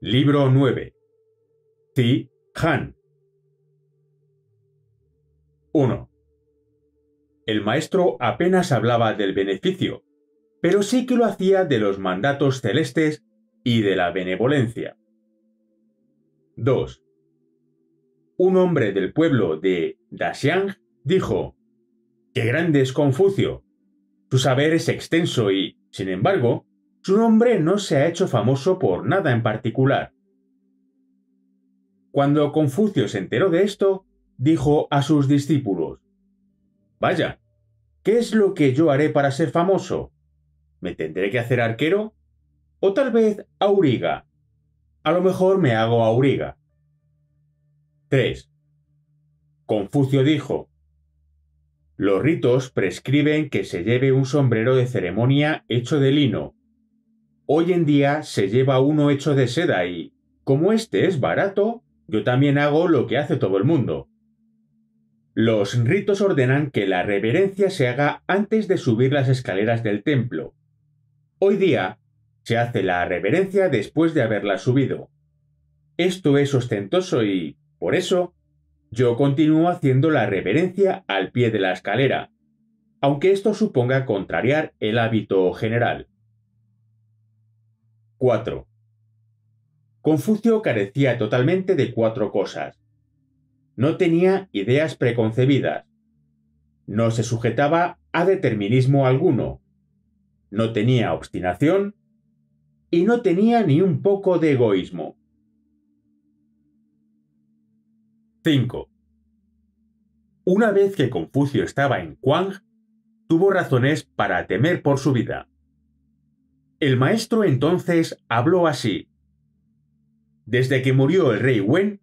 Libro 9. Ti Han. 1. El maestro apenas hablaba del beneficio, pero sí que lo hacía de los mandatos celestes y de la benevolencia. 2. Un hombre del pueblo de Daxiang dijo, ¡Qué grande es Confucio! Su saber es extenso y, sin embargo, su nombre no se ha hecho famoso por nada en particular. Cuando Confucio se enteró de esto, dijo a sus discípulos, Vaya, ¿qué es lo que yo haré para ser famoso? ¿Me tendré que hacer arquero? ¿O tal vez auriga? A lo mejor me hago auriga. 3. Confucio dijo, Los ritos prescriben que se lleve un sombrero de ceremonia hecho de lino, Hoy en día se lleva uno hecho de seda y, como este es barato, yo también hago lo que hace todo el mundo. Los ritos ordenan que la reverencia se haga antes de subir las escaleras del templo. Hoy día se hace la reverencia después de haberla subido. Esto es ostentoso y, por eso, yo continúo haciendo la reverencia al pie de la escalera, aunque esto suponga contrariar el hábito general. 4. Confucio carecía totalmente de cuatro cosas. No tenía ideas preconcebidas. No se sujetaba a determinismo alguno. No tenía obstinación. Y no tenía ni un poco de egoísmo. 5. Una vez que Confucio estaba en Kuang, tuvo razones para temer por su vida. El maestro entonces habló así. Desde que murió el rey Wen,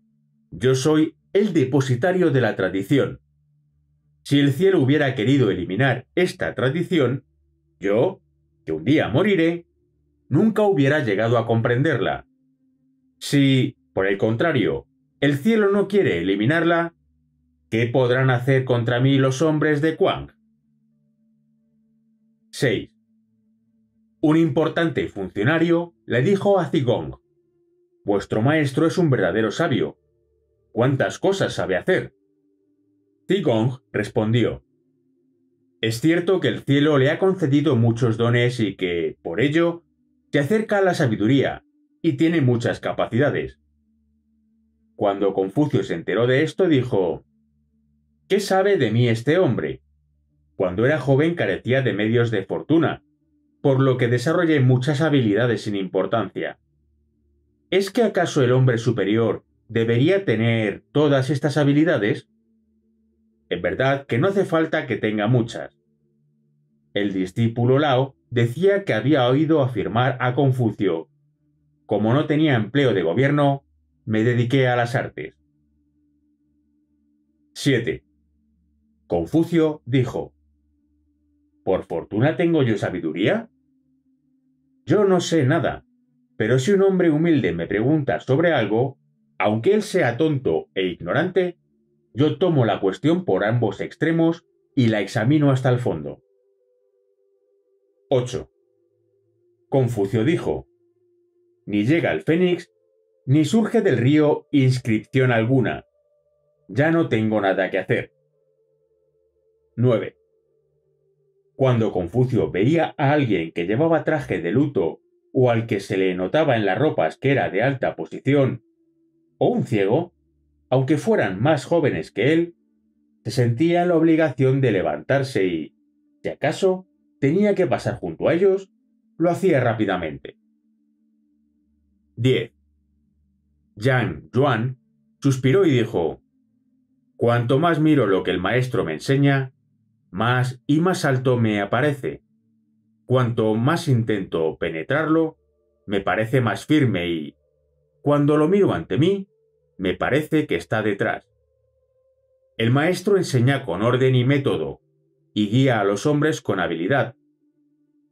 yo soy el depositario de la tradición. Si el cielo hubiera querido eliminar esta tradición, yo, que un día moriré, nunca hubiera llegado a comprenderla. Si, por el contrario, el cielo no quiere eliminarla, ¿qué podrán hacer contra mí los hombres de Kuang? 6. Un importante funcionario le dijo a Zigong, Vuestro maestro es un verdadero sabio. ¿Cuántas cosas sabe hacer? Zigong respondió, Es cierto que el cielo le ha concedido muchos dones y que, por ello, se acerca a la sabiduría y tiene muchas capacidades. Cuando Confucio se enteró de esto, dijo, ¿Qué sabe de mí este hombre? Cuando era joven carecía de medios de fortuna por lo que desarrollé muchas habilidades sin importancia. ¿Es que acaso el hombre superior debería tener todas estas habilidades? En verdad que no hace falta que tenga muchas. El discípulo Lao decía que había oído afirmar a Confucio, como no tenía empleo de gobierno, me dediqué a las artes. 7. Confucio dijo, ¿Por fortuna tengo yo sabiduría? Yo no sé nada, pero si un hombre humilde me pregunta sobre algo, aunque él sea tonto e ignorante, yo tomo la cuestión por ambos extremos y la examino hasta el fondo. 8. Confucio dijo, Ni llega el Fénix, ni surge del río inscripción alguna. Ya no tengo nada que hacer. 9. Cuando Confucio veía a alguien que llevaba traje de luto o al que se le notaba en las ropas que era de alta posición, o un ciego, aunque fueran más jóvenes que él, se sentía la obligación de levantarse y, si acaso tenía que pasar junto a ellos, lo hacía rápidamente. 10. Yang Yuan suspiró y dijo, Cuanto más miro lo que el maestro me enseña, más y más alto me aparece. Cuanto más intento penetrarlo, me parece más firme y, cuando lo miro ante mí, me parece que está detrás. El maestro enseña con orden y método, y guía a los hombres con habilidad.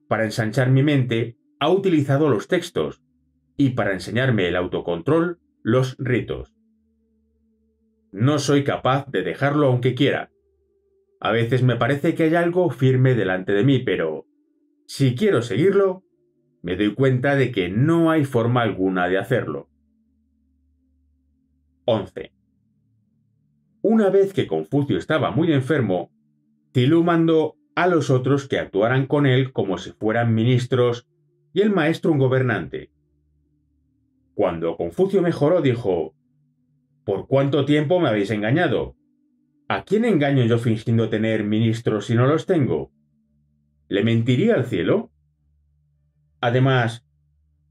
Para ensanchar mi mente, ha utilizado los textos, y para enseñarme el autocontrol, los ritos. No soy capaz de dejarlo aunque quiera, a veces me parece que hay algo firme delante de mí, pero si quiero seguirlo, me doy cuenta de que no hay forma alguna de hacerlo. 11. Una vez que Confucio estaba muy enfermo, Tilú mandó a los otros que actuaran con él como si fueran ministros y el maestro un gobernante. Cuando Confucio mejoró dijo, ¿Por cuánto tiempo me habéis engañado? ¿A quién engaño yo fingiendo tener ministros si no los tengo? ¿Le mentiría al cielo? Además,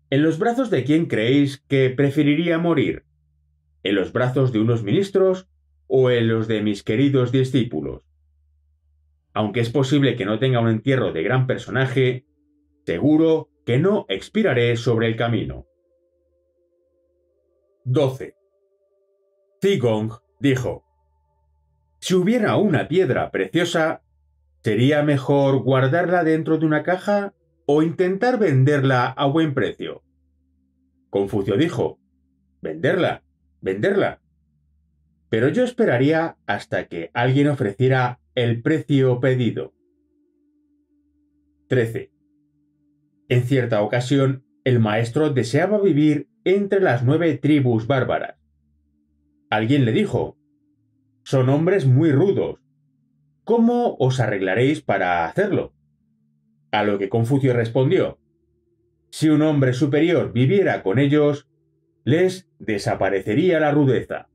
¿en los brazos de quién creéis que preferiría morir? ¿En los brazos de unos ministros o en los de mis queridos discípulos? Aunque es posible que no tenga un entierro de gran personaje, seguro que no expiraré sobre el camino. 12. Zigong dijo, si hubiera una piedra preciosa, ¿sería mejor guardarla dentro de una caja o intentar venderla a buen precio? Confucio dijo, venderla, venderla. Pero yo esperaría hasta que alguien ofreciera el precio pedido. 13. En cierta ocasión, el maestro deseaba vivir entre las nueve tribus bárbaras. Alguien le dijo, son hombres muy rudos. ¿Cómo os arreglaréis para hacerlo? A lo que Confucio respondió, si un hombre superior viviera con ellos, les desaparecería la rudeza.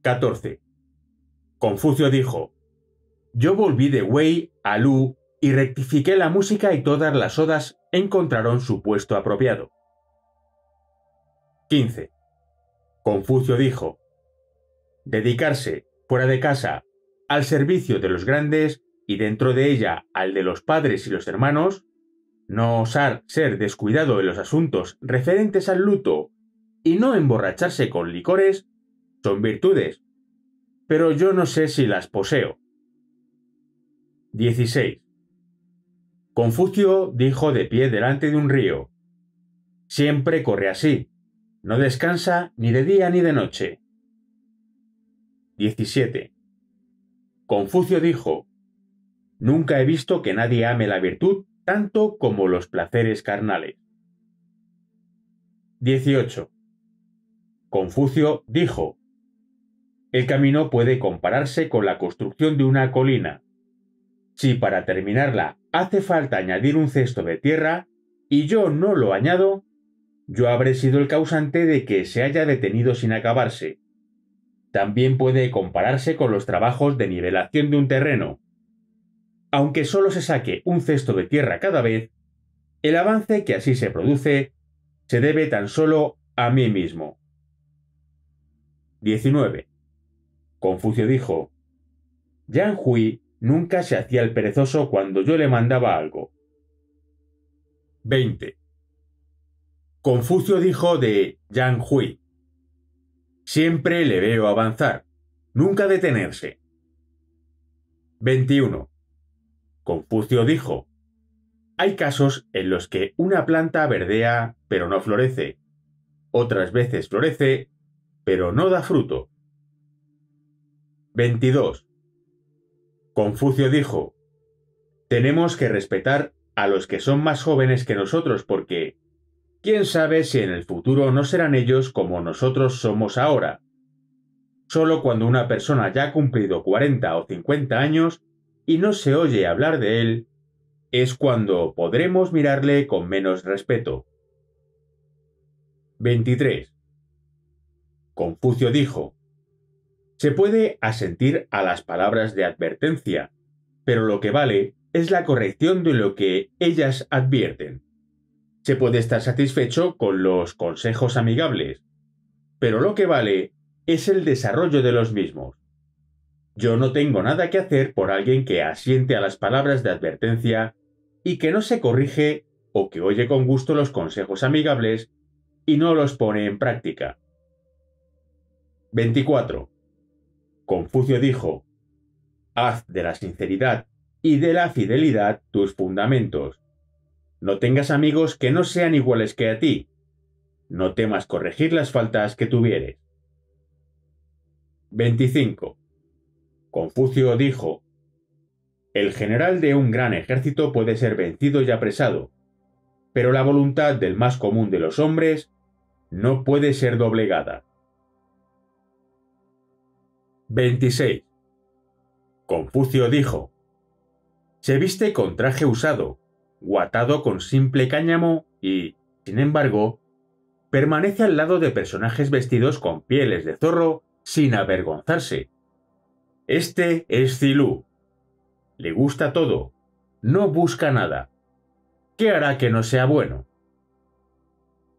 14. Confucio dijo, Yo volví de Wei a Lu y rectifiqué la música y todas las odas encontraron su puesto apropiado. 15. Confucio dijo, dedicarse fuera de casa al servicio de los grandes y dentro de ella al de los padres y los hermanos, no osar ser descuidado en los asuntos referentes al luto y no emborracharse con licores, son virtudes, pero yo no sé si las poseo. 16. Confucio dijo de pie delante de un río, Siempre corre así, no descansa ni de día ni de noche. 17. Confucio dijo, Nunca he visto que nadie ame la virtud tanto como los placeres carnales. 18. Confucio dijo, El camino puede compararse con la construcción de una colina. Si para terminarla hace falta añadir un cesto de tierra, y yo no lo añado, yo habré sido el causante de que se haya detenido sin acabarse, también puede compararse con los trabajos de nivelación de un terreno. Aunque solo se saque un cesto de tierra cada vez, el avance que así se produce se debe tan solo a mí mismo. 19. Confucio dijo, Yang Hui nunca se hacía el perezoso cuando yo le mandaba algo. 20. Confucio dijo de Yang Hui, Siempre le veo avanzar, nunca detenerse. 21. Confucio dijo, hay casos en los que una planta verdea pero no florece, otras veces florece pero no da fruto. 22. Confucio dijo, tenemos que respetar a los que son más jóvenes que nosotros porque, Quién sabe si en el futuro no serán ellos como nosotros somos ahora. Solo cuando una persona ya ha cumplido 40 o 50 años y no se oye hablar de él, es cuando podremos mirarle con menos respeto. 23. Confucio dijo, Se puede asentir a las palabras de advertencia, pero lo que vale es la corrección de lo que ellas advierten. Se puede estar satisfecho con los consejos amigables, pero lo que vale es el desarrollo de los mismos. Yo no tengo nada que hacer por alguien que asiente a las palabras de advertencia y que no se corrige o que oye con gusto los consejos amigables y no los pone en práctica. 24. Confucio dijo, Haz de la sinceridad y de la fidelidad tus fundamentos, no tengas amigos que no sean iguales que a ti. No temas corregir las faltas que tuvieres. 25. Confucio dijo, El general de un gran ejército puede ser vencido y apresado, pero la voluntad del más común de los hombres no puede ser doblegada. 26. Confucio dijo, Se viste con traje usado, guatado con simple cáñamo y, sin embargo, permanece al lado de personajes vestidos con pieles de zorro sin avergonzarse. Este es Zilú. Le gusta todo, no busca nada. ¿Qué hará que no sea bueno?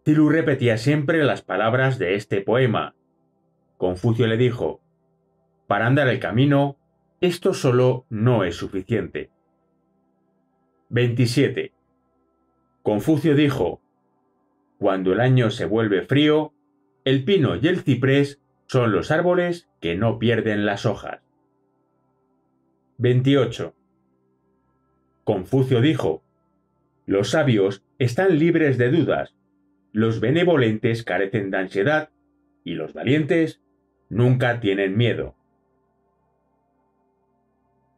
Zilú repetía siempre las palabras de este poema. Confucio le dijo, Para andar el camino, esto solo no es suficiente. 27. Confucio dijo, Cuando el año se vuelve frío, el pino y el ciprés son los árboles que no pierden las hojas. 28. Confucio dijo, Los sabios están libres de dudas, los benevolentes carecen de ansiedad y los valientes nunca tienen miedo.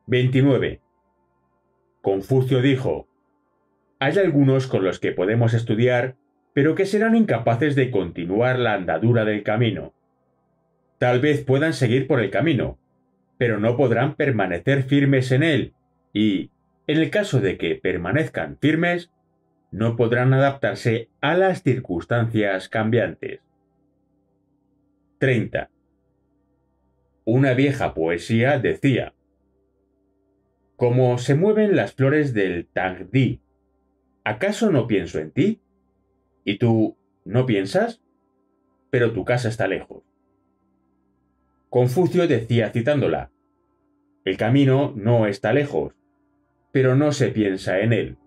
29. Confucio dijo, Hay algunos con los que podemos estudiar, pero que serán incapaces de continuar la andadura del camino. Tal vez puedan seguir por el camino, pero no podrán permanecer firmes en él, y, en el caso de que permanezcan firmes, no podrán adaptarse a las circunstancias cambiantes. 30. Una vieja poesía decía, como se mueven las flores del Tangdi, ¿Acaso no pienso en ti? ¿Y tú no piensas? Pero tu casa está lejos. Confucio decía citándola, El camino no está lejos, pero no se piensa en él.